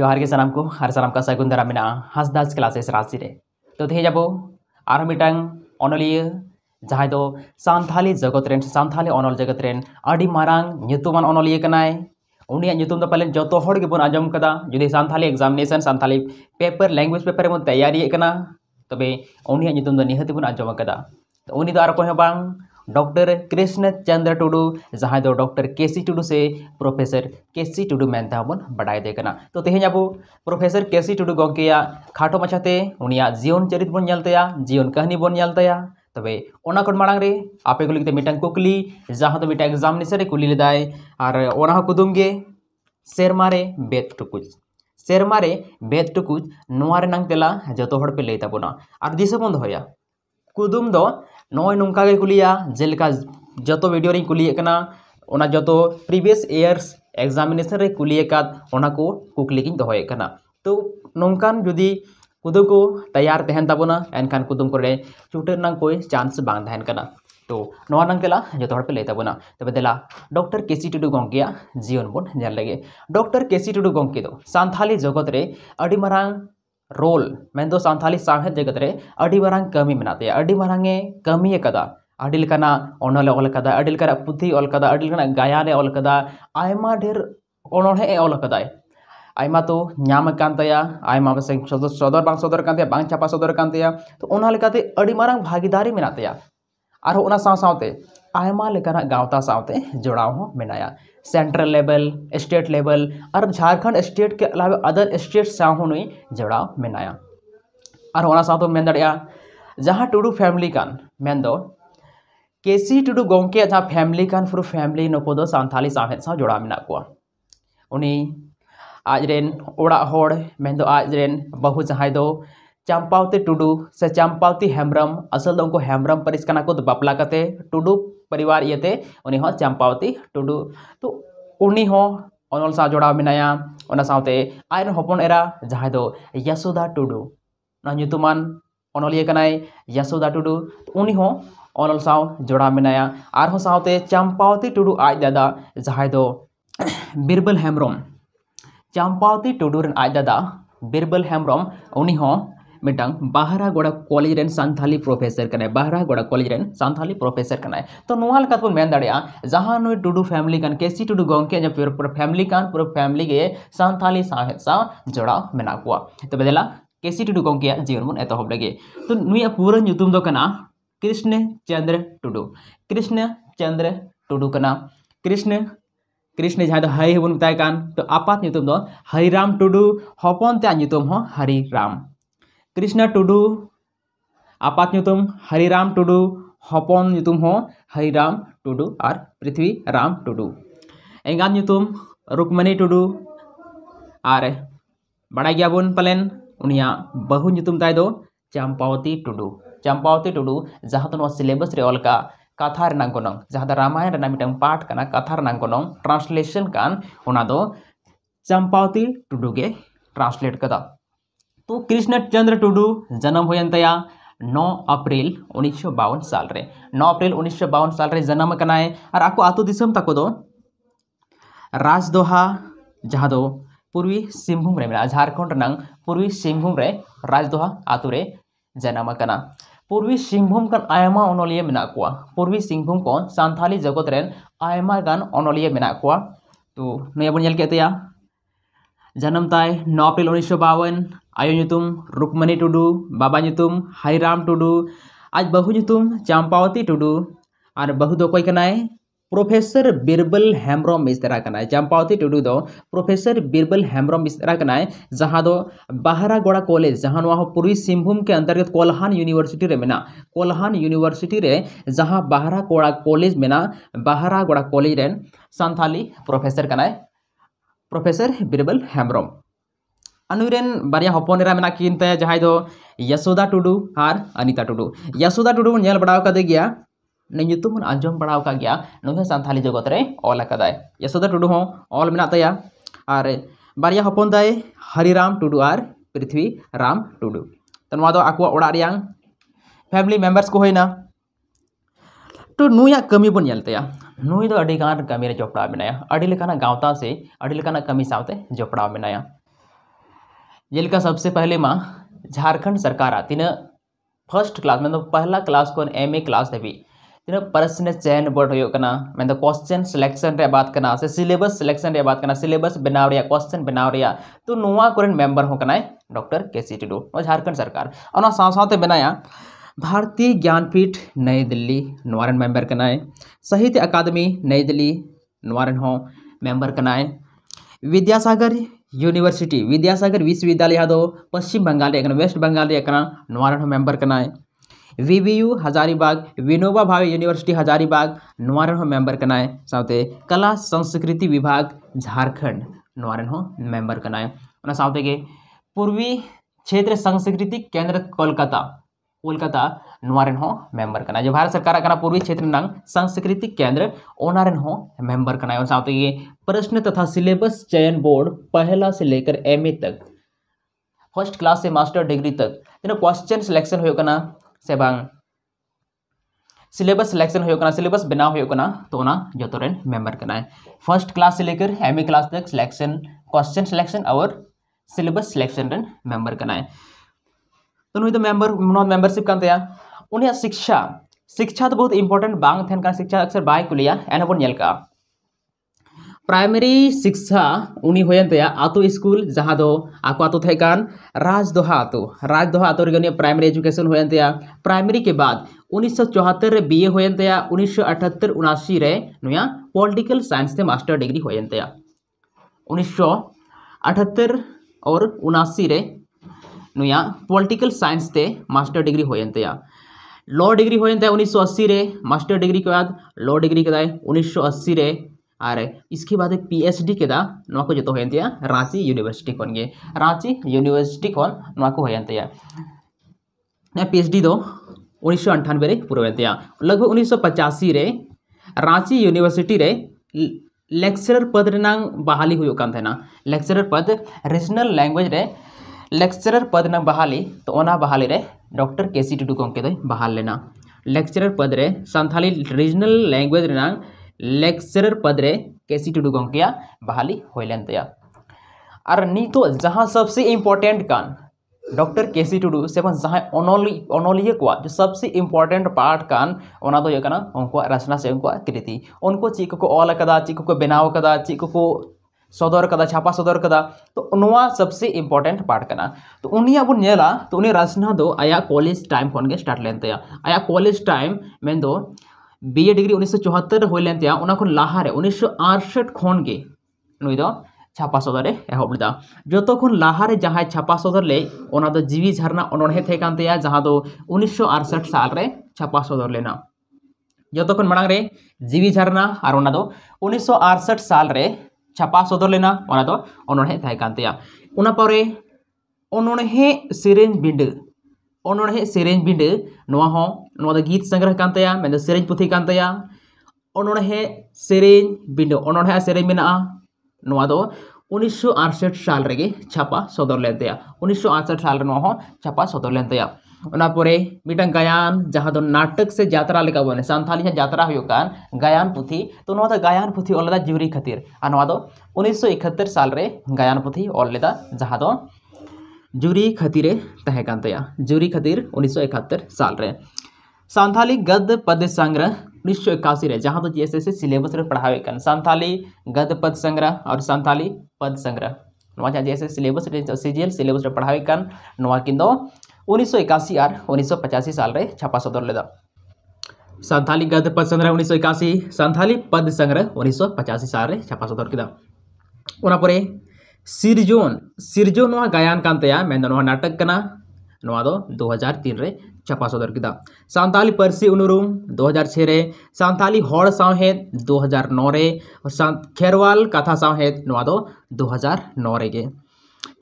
ᱡᱚᱦᱟᱨ ᱜᱮ ᱥᱟᱱᱟᱢ ᱠᱚ ᱟᱨ ᱥᱟᱱᱟᱢ ᱠᱟ ᱥᱟᱹᱜᱩᱱ ᱫᱟᱨᱟᱢ ᱢᱮᱱᱟᱜᱼᱟ ᱦᱟᱸᱥᱫᱟᱥ ᱠᱞᱟᱥᱮᱥ ᱨᱟᱥᱤ ᱨᱮ ᱛᱚ ᱛᱮᱦᱮᱧ ᱟᱵᱚ ᱟᱨ ᱢᱤᱫᱴᱟᱝ ᱚᱱᱚᱞᱤᱭᱟᱹ ᱡᱟᱦᱟᱸᱭ ᱫᱚ ᱥᱟᱱᱛᱷᱟᱞᱤ ᱡᱚᱜᱚᱛ ᱨᱮᱱ ᱥᱟᱱᱛᱷᱟᱞᱤ ᱚᱱᱚᱞ ᱡᱚᱜᱚᱛ ᱨᱮᱱ ᱟᱹᱰᱤ ᱢᱟᱨᱟᱝ ᱧᱩᱛᱩᱢᱟᱱ ᱚᱱᱚᱞᱤᱭᱟᱹ ᱠᱟᱱᱟᱭ उनिया नितुम द पालन जो हर गेबन आजम कदा जुदी Santhali examination Santhali paper language paper बन तैयारी कना तबे उनिया नितुम द निहति बन आजम कदा तो उनी द आर कोई बांग डॉक्टर कृष्ण चंद्र टुडू जहाँ तो डॉक्टर केसी टुडू से प्रोफेसर केसी टुडू मेनताबन बढ़ाई देना तो तेज अब प्रोफेसर केसी टुडू गोके खाटो माचाते उनिया जीवन चरित बनते जीवन कहानी बनते तब मांगे आपे को मिट्टन कुकली जहाँ तो मिट्टन एग्जामेशन कुली लेदाय और कुदूमे सेरमारे बेद टुकुज सेरमारे बेद टुकुज नारे तेला जो तो हे लैताबना और दिसम दया कुदूम ᱱᱚᱜᱼᱚᱭ ᱱᱚᱝᱠᱟ ᱜᱮ ᱠᱩᱞᱤᱭᱟ जो ᱡᱚᱛᱚ ᱵᱷᱤᱰᱤᱭᱳ ᱨᱤᱧ ᱠᱩᱞᱤᱭᱮᱫ ᱠᱟᱱᱟ ᱚᱱᱟ एग्जामिनेशन रे कुकली किन तो नोंकान जुदी कुदुम को तैयार तहन ताबोना एनखान कुदुम को रे कोई चांस बांग तहन कना तो नवा नंग जो पे लई ताबोना तबे डॉक्टर केसी टुडू गंकिया जीवन बोल लगे डॉक्टर केसी टुडू गंकी दो जगत रे अडी मारांग रोल तो में सानी साहित जगत मारा कमी में मारे कमी कदा लगा पुथी ओलका गायन ओलका ढेर अणहे ओलका आमा तो नाम सदर बा सदर बा छापा सदर तो मारा भागीदारी में और साथ गाता सावते जड़ाव मेना सेंट्रल लेवल स्टेट लेवल और झारखंड स्टेट के अलावा अदर स्टेट साहू ने जोड़ाव मनाया और होना साथ में जहाँ टुडू फैमिली कान मेन दो केसी टुडू गोंके जहाँ फैमिली कान पुरो फैमिली नुक दो सानथाली साहेद साथ जोड़ा मे को उनी आज रेन ओड़ा दो आज रेन बहु जहाँ दो चंपावती टुडू से चंपावती हेम्रम असल दो तो उनको हेम्ब्रम पर बापला टुडू परिवार ये उन्हीं चंपावती टुडु तो उन्हीं अनल सा जोड़ा मेना साते आज हपन एरा जहाँ यशोदा टुडु नुतमान अनलियासोदा टुडु तो उन्हीं अनल सा जोड़ा मेना साते चंपावती टुडू आज दादा जहाँ बीरबल हेम्रम चंपावती टुडू आज दादा बीरबल हेम्रम उन्हीं मिटांग बाहरागोड़ा कॉलेज रेन सानी प्रोफेसर कर बाहरागोड़ा कॉलेज सानी प्रोफेसर तो कर तो जहाँ टुडू फैमिली कान केसी टुडू पूरा फैमिली कान पूरा फैमिली के सानी साहे सा जोड़ा मेरा को तो तब जला केसी टुडू गोमके जीवन बन एह लगे तो नुया पूरा कृष्ण चंद्र टुडू कृष्ण चंद्र टुडू का कृष्ण कृष्ण जहाँ हई हम तो आपात हईराम टुडू हपनते हरिराम कृष्णा टुडू आपात आपातुम हरिराम टुडू हपन हो हरिराम टुडू और पृथ्वी राम टुडू एंगान रुकमणी टुडू और बड़ा पलेन उनिया बहू दो चंपावती टुडू चंपावती टुडू जहाँ तो सिलेबस ऑलका कथा गनों जहाँ रामायण मिटन पार्ट का कथा गनों ट्रांसलेसन चंपावती टुडू के ट्रांसलेट का तो कृष्ण चंद्र टुडू जन्म होयंतया 9 अप्रैल उन्नीस साल रे 9 अप्रैल उन्नीस साल रे जन्म कनाए और आपको आतो दिसम तक दो राजदोहा जहाँ दो पूर्वी सिंहभूम रे मेरा झारखंड रंग पूर्वी सिंहभूम रे राजदोहा आतो रे जन्म कना पूर्वी सिंहभूम का आयमा अनलिया मेना को पूर्वी सिंहभूम को सानथाली जगत रेन आयमा गान अनलिया मेना को तो नया बन जल के जन्म ताय नौ अप्रैल उन्नीस सौ बावन ᱟᱭᱳ ᱧᱩᱛᱩᱢ टुडू बाबा ᱵᱟᱵᱟ टुडू आज ᱴᱩᱰᱩ चाम्पावती टुडू और ᱪᱟᱢᱯᱟᱣᱛᱤ ᱴᱩᱰᱩ ᱟᱨ ᱵᱟᱹᱦᱩ प्रोफेसर बीरबल हेम्ब्रम मिश्रा चाम्पावती टुडू दो प्रोफेसर बिरबल हेम्ब्रम मिश्रा जहाँ जहां दो बहरागोड़ा कॉलेज जहां पूर्वी सिंहभूम के अंतर्गत कोलहान यूनिवर्सिटी रे मेना कोल्हान यूनिवर्सिटी रे जहां बहरागोड़ा कॉलेज मेना बहरागोड़ा कॉलेज रे सानथाली प्रोफेसर प्रोफेसर बिरबल हेम्ब्रम अनुरेन बारे हपनेरा मेना किन ते जहां दो यशोदा टुडू और अनिता टुडू यशोदा टुडू बन बड़ा कदे गया ᱧᱩᱛᱩᱢ ᱵᱚᱱ ᱟᱸᱡᱚᱢ ᱵᱟᱲᱟ ᱟᱠᱟᱫ ᱜᱮᱭᱟ ᱱᱩᱭ ᱥᱟᱱᱛᱟᱞᱤ ᱡᱚᱜᱚᱛ ᱨᱮ ᱚᱞ ᱟᱠᱟᱫᱟᱭ ᱭᱚᱥᱚᱫᱟ ᱴᱩᱰᱩ ᱦᱚᱸ ᱚᱞ ᱢᱮᱱᱟᱜ ᱛᱟᱭᱟ ᱟᱨ ᱵᱟᱨᱭᱟ ᱦᱚᱯᱚᱱ ᱫᱟᱭ ᱦᱟᱨᱤᱨᱟᱢ ᱴᱩᱰᱩ ᱟᱨ ᱯᱨᱤᱛᱷᱵᱤ ᱨᱟᱢ ᱴᱩᱰᱩ ᱛᱚ ᱱᱚᱣᱟ ᱫᱚ ᱟᱠᱚᱣᱟᱜ ᱚᱲᱟᱜ ᱨᱮᱭᱟᱝ ᱯᱷᱮᱢᱤᱞᱤ ᱢᱮᱢᱵᱟᱨᱥ ᱠᱚ ᱦᱩᱭᱱᱟ ᱛᱚ ᱱᱩᱭᱟᱜ ᱠᱟᱹᱢᱤ ᱵᱚᱱ ᱧᱮᱞ ᱛᱟᱭᱟ ᱱᱩᱭ ᱫᱚ ᱟᱹᱰᱤ ᱜᱟᱱ ᱠᱟᱹᱢᱤ ᱨᱮ ᱡᱚᱯᱲᱟᱣ ᱢᱮᱱᱟᱭᱟ ᱟᱹᱰᱤ ᱞᱮᱠᱟᱱᱟᱜ ᱜᱟᱶᱛᱟ ᱥᱮ ᱟᱹᱰᱤ ᱞᱮᱠᱟᱱᱟᱜ ᱠᱟᱹᱢᱤ ᱥᱟᱶᱛᱮ ᱡᱚᱯᱲᱟᱣ ᱢᱮᱱᱟᱭᱟ का सबसे पहले माँ झारखंड सरकार तीन फर्स्ट क्लास मतलब पहला क्लास को एम ए क्लास धाबी तीन प्रश्न चयन बोर्ड मतलब तो हो क्वेश्चन सिलेक्शन बात करना से सिलेबस सिलेक्शन बात करना सिलेबस बनाव क्वेश्चन बनाव तो नुआ को मेम्बर हो डॉक्टर के सी टुडू झारखंड सरकार और साथ साथ बनाया भारतीय ज्ञानपीठ नई दिल्ली नवारन मेम्बर है साहित्य अकादमी नई दिल्ली नुआरन हो मेम्बर है विद्यासागर यूनिवर्सिटी विद्यासागर विश्वविद्यालय है पश्चिम बंगाल वेस्ट बंगाल एकना नवारण मेंबर कना है वीवीयू हजारीबाग विनोबा भावे यूनिवर्सिटी हजारीबाग नवारण मेम्बर करना है साथ कला संस्कृति विभाग झारखंड नवारण मेंबर करना है पूर्वी क्षेत्र सांस्कृतिक केंद्र कोलकाता कोलकाता नारे मेम्बर जो भारत सरकार का पूर्वी क्षेत्र ᱠᱟᱱᱟ सांस्कृतिक केंद्र ओनारे मेम्बर ये प्रश्न तथा सिलेबस चयन बोर्ड पहला से लेकर एम तक फर्स्ट क्लास से मास्टर डिग्री तक जिन क्वेश्चन सिलेक्शन होना से बांग सिलेबस सिलेक्शन होना सिलेबस बनाव होना तो जो तो रेन मेम्बर करना फर्स्ट क्लास से लेकर एम क्लास तक सिलेक्शन क्वेश्चन सिलेक्शन और सिलेबस सिलेक्शन मेम्बर ᱛᱚ ᱱᱩᱭ ᱫᱚ ᱢᱮᱢᱵᱟᱨ ᱱᱚᱣᱟ ᱢᱮᱢᱵᱟᱨᱥᱤᱯ ᱠᱟᱱ ᱛᱟᱭᱟ ᱩᱱᱤᱭᱟᱜ ᱥᱤᱠᱥᱟ ᱥᱤᱠᱥᱟ ᱫᱚ ᱵᱚᱦᱩᱛ ᱤᱢᱯᱚᱨᱴᱮᱱᱴ ᱵᱟᱝ ᱛᱟᱦᱮᱱ ᱠᱟᱱᱟ ᱥᱤᱠᱥᱟ ᱟᱠᱥᱟᱨ प्राइमरी शिक्षा उनी होयन स्कूल जहाँ दो आको थे राजदोहा आतु राजदोहा आतु रे प्राइमरी एजुकेशन होते प्राइमरी के बाद उन्नीस सौ चौहत्तर बी ए होते उन्नीस सौ अठहत्तर उनासी रे नुया पॉलिटिकल साइंस से मास्टर डिग्री होते उन्नीस सौ अठहत्तर और उनासी रे ᱱᱩᱭᱟᱜ पॉलिटिकल साइंस ते मास्टर डिग्री होयन तया लॉ डिग्री उन्नीस सौ अस्सी रे मास्टर डिग्री के बाद लॉ डिग्री सौ अस्सी रे और इसके बाद पी केदा डी को जो है रांची यूनिवर्सिटी खन रांची यूनिवर्सिटी खन को होयन तया ना पीएचडी सौ 1998 रे पूरा होयन तया लगभग पचासी रे रांची यूनिवर्सिटी रे लेक्चरर पद बहाली होना लेक्चरर पद रीजनल लैंग्वेज रे लेक्चरर पद ना बहाली तो ओना बहाली रे डॉक्टर केसी टुडू गंके बहाल लेना लेक्चरर पद रे संथाली रीजनल लैंग्वेज रेना लेक्चरर पद रे केसी टुडू गंके बहाली होलन तया और नितो जहाँ सबसे इम्पोर्टेंट कान डॉक्टर केसी टुडू से जहां को जो सबसे इम्पोर्टेंट पार्ट कान ओना तो उनको रचना से उनको कृति उनको चीक को ऑल कदा को बनाव कदा चीज को ᱥᱚᱫᱚᱨ ᱠᱟᱫᱟ ᱪᱷᱟᱯᱟ ᱥᱚᱫᱚᱨ ᱠᱟᱫᱟ ᱛᱚ ᱱᱚᱣᱟ ᱥᱚᱵᱥᱮ ᱤᱢᱯᱚᱨᱴᱮᱱᱴ ᱯᱟᱨᱴ ᱠᱟᱱᱟ ᱛᱚ ᱩᱱᱤᱭᱟᱜ ᱵᱚᱱ ᱧᱮᱞᱟ ᱛᱚ ᱩᱱᱤ ᱨᱟᱥᱱᱟ ᱫᱚ ᱟᱭᱟᱜ ᱠᱚᱞᱮᱡᱽ ᱴᱟᱭᱤᱢ ᱠᱷᱚᱱ ᱜᱮ ᱥᱴᱟᱨᱴ ᱞᱮᱱ ᱛᱟᱭᱟ ᱟᱭᱟᱜ ᱠᱚᱞᱮᱡᱽ ᱴᱟᱭᱤᱢ ᱢᱮᱱᱫᱚ बीए डिग्री उन्नीस हुई लेन उना खन लाहारे उन्नीस आठसठ खन गे नुई दो छापा सदर एहब लेदा जो खन लाहारे जहाँ छापा सदर ले जीवी झारना अनड़े थे जहाँ दो उन्नीस आठसठ साल रे छापा सदर लेना जो खन मांगे जीवी झारना और उन्नीस आठसठ साल रे छापा सदर लेना अनहे उनपर अनहे सेरे बिंड अनहे सेरे बिंड तो गीत संग्रह सेरे पुथी अनहे सेरे बिंड अनहे सेरे उन्नीसश आठसठ साल रे छापा सदर लेन उन्नीसश आठसठ साल छापा सदर लेन मिटन गायन जहाँ नाटक से जातरा लेकर बोले सानी जतरा हो गान पुथी तो गायन पुथी ऑल अल जुरी खातिर उन्नीस सौ इकहत्तर साल गायन पुथी अल्दा जहाँ दो जुरी खातिर तय जुरी खातिर उन्नीस सौ इकहत्तर साल सानी गद पद संग्रह उन्नीस सौ इक्यासी जहाँ G S S C syllabus पढ़ाए कर सानी गद पद संग्रह और सानी पद संग्रह G S S syllabus C G L syllabus पढ़ाए कर उन्नीस सौ इक्यासी आर उन्नीस सौ पचासी साल संथाली गद्य पद संग्रह उन्नीस सौ इक्यासी संथाली पद संग्रह उन्नीस सौ पचासी साल छापा सदर किया सिरजोन सिरजोन गायन कान नाटक दो हज़ार तीन रे छापा सदर किया सानताली पारसी उनुरूम दो हज़ार छः रे सानताली हौड़ साहेद दो हज़ार नौ रे और खेरवाल कथा साहेद दो हज़ार नौ रे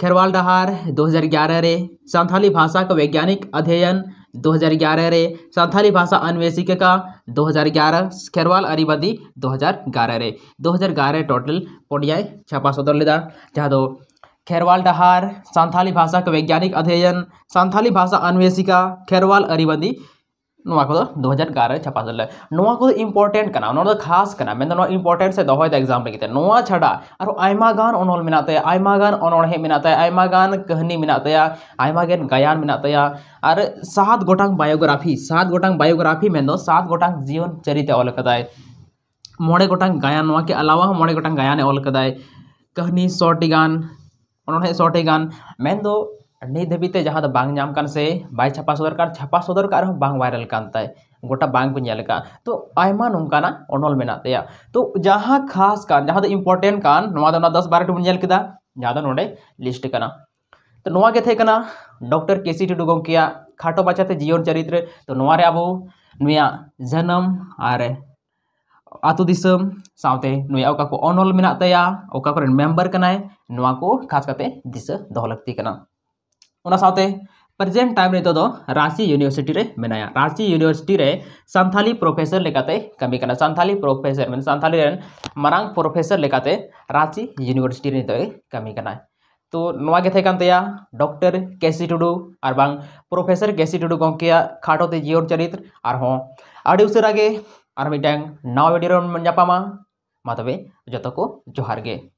खेरवाल डहार 2011 रे संथाली भाषा का वैज्ञानिक अध्ययन 2011 रे संथाली भाषा अन्वेषिका 2011 खेरवाल अरिबदी 2011 रे 2011 टोटल पढ़ियाए छापा सदर लेदा जहाँ दो खेरवाल डहार संथाली भाषा का वैज्ञानिक अध्ययन संथाली भाषा अन्वेषिका खेरवाल अरिबदी ᱫᱚ ᱪᱷᱟᱯᱟ ᱞᱮᱫᱟ ᱱᱚᱣᱟ ᱠᱚᱫᱚ ᱤᱢᱯᱚᱨᱴᱮᱱᱴ ᱠᱟᱱᱟ ᱱᱚᱣᱟ ᱫᱚ ᱠᱷᱟᱥ ᱠᱟᱱᱟ ᱢᱮᱱᱫᱚ ᱱᱚᱣᱟ ᱤᱢᱯᱚᱨᱴᱮᱱᱴ ᱥᱮ ᱫᱚᱦᱚᱭ ᱫᱟ ᱮᱠᱡᱟᱢ ᱞᱟᱹᱜᱤᱫ ᱱᱚᱣᱟ ᱪᱷᱟᱰᱟ ᱟᱨᱚ ᱟᱭᱢᱟ ᱜᱟᱱ ᱚᱱᱚᱞ ᱢᱮᱱᱟᱜ ᱛᱟᱭᱟ ᱟᱭᱢᱟ ᱜᱟᱱ ᱚᱱᱚᱬᱦᱮ ᱢᱮᱱᱟᱜ ᱛᱟᱭᱟ ᱟᱭᱢᱟ ᱜᱟᱱ ᱠᱟᱹᱦᱱᱤ ᱢᱮᱱᱟᱜ ᱛᱟᱭᱟ ᱟᱭᱢᱟ ᱜᱟᱱ ᱜᱟᱭᱟᱱ ᱢᱮᱱᱟᱜ ᱛᱟᱭᱟ ᱟᱨ ᱥᱟᱛ ᱜᱚᱴᱟᱝ ᱵᱟᱭᱳᱜᱨᱟᱯᱷᱤ ᱥᱟᱛ ᱜᱚᱴᱟᱝ ᱵᱟᱭᱳᱜᱨᱟᱯᱷᱤ ᱢᱮᱱᱫᱚ ᱥᱟᱛ ᱜᱚᱴᱟᱝ ᱡᱤᱭᱚᱱ ᱪᱟᱹᱨᱤᱛᱮ ᱚᱞ ᱟᱠᱟᱫᱟᱭ ᱢᱚᱬᱮ ᱜᱚᱴᱟᱝ ᱜᱟᱭᱟᱱ ᱱᱚᱣᱟ ᱠᱮ ᱟᱞᱟᱣᱟ ᱦᱚᱸ ᱢᱚᱬᱮ ᱜᱚᱴᱟᱝ ᱜᱟᱭᱟᱱᱮ ᱚᱞ ᱟᱠᱟᱫᱟᱭ ᱠᱟᱹᱦᱱᱤ ᱥᱚᱴᱤ ᱜᱟᱱ ᱚᱱᱚᱬᱦᱮ ᱥᱚᱴᱤ ᱜᱟᱱ ᱢᱮᱱᱫᱚ ᱱᱤᱛ ᱫᱷᱟᱹᱵᱤᱡ जहाँ बाम से बै ᱧᱟᱢ सदर का ᱵᱟᱭ सदर का ᱠᱟᱱ ᱪᱷᱟᱯᱟ गोटा बांग तो आयमा अनल मे तो जहाँ खास कान जहाँ इम्पोर्टेंट कान दस बारह टू जहाँ नोडे लिस्ट करना तो नवा के थे डॉक्टर केसी टुडू गमके खाटो बाचाते जीवन चरित्र तो अब जन्म और आतु साथ साथे अनल मे मेम्बर कर खास दिशा दो लगती प्रेजेंट टाइम दो रांची यूनिवर्सिटी में रांची यूनिवर्सिटी में सानी प्रोफेसर कमी करना सानी प्रोफेसर में सानी मांग प्रोफेसर रांची यूनिवर्सिटी नित कमी करना तो नागेकानी डॉक्टर केसी टुडू और बांग प्रोफेसर केसी टुडू गमक खाटोते जीवन चरित उसे नवा भिडियो जपामा मा तब जो को जोहार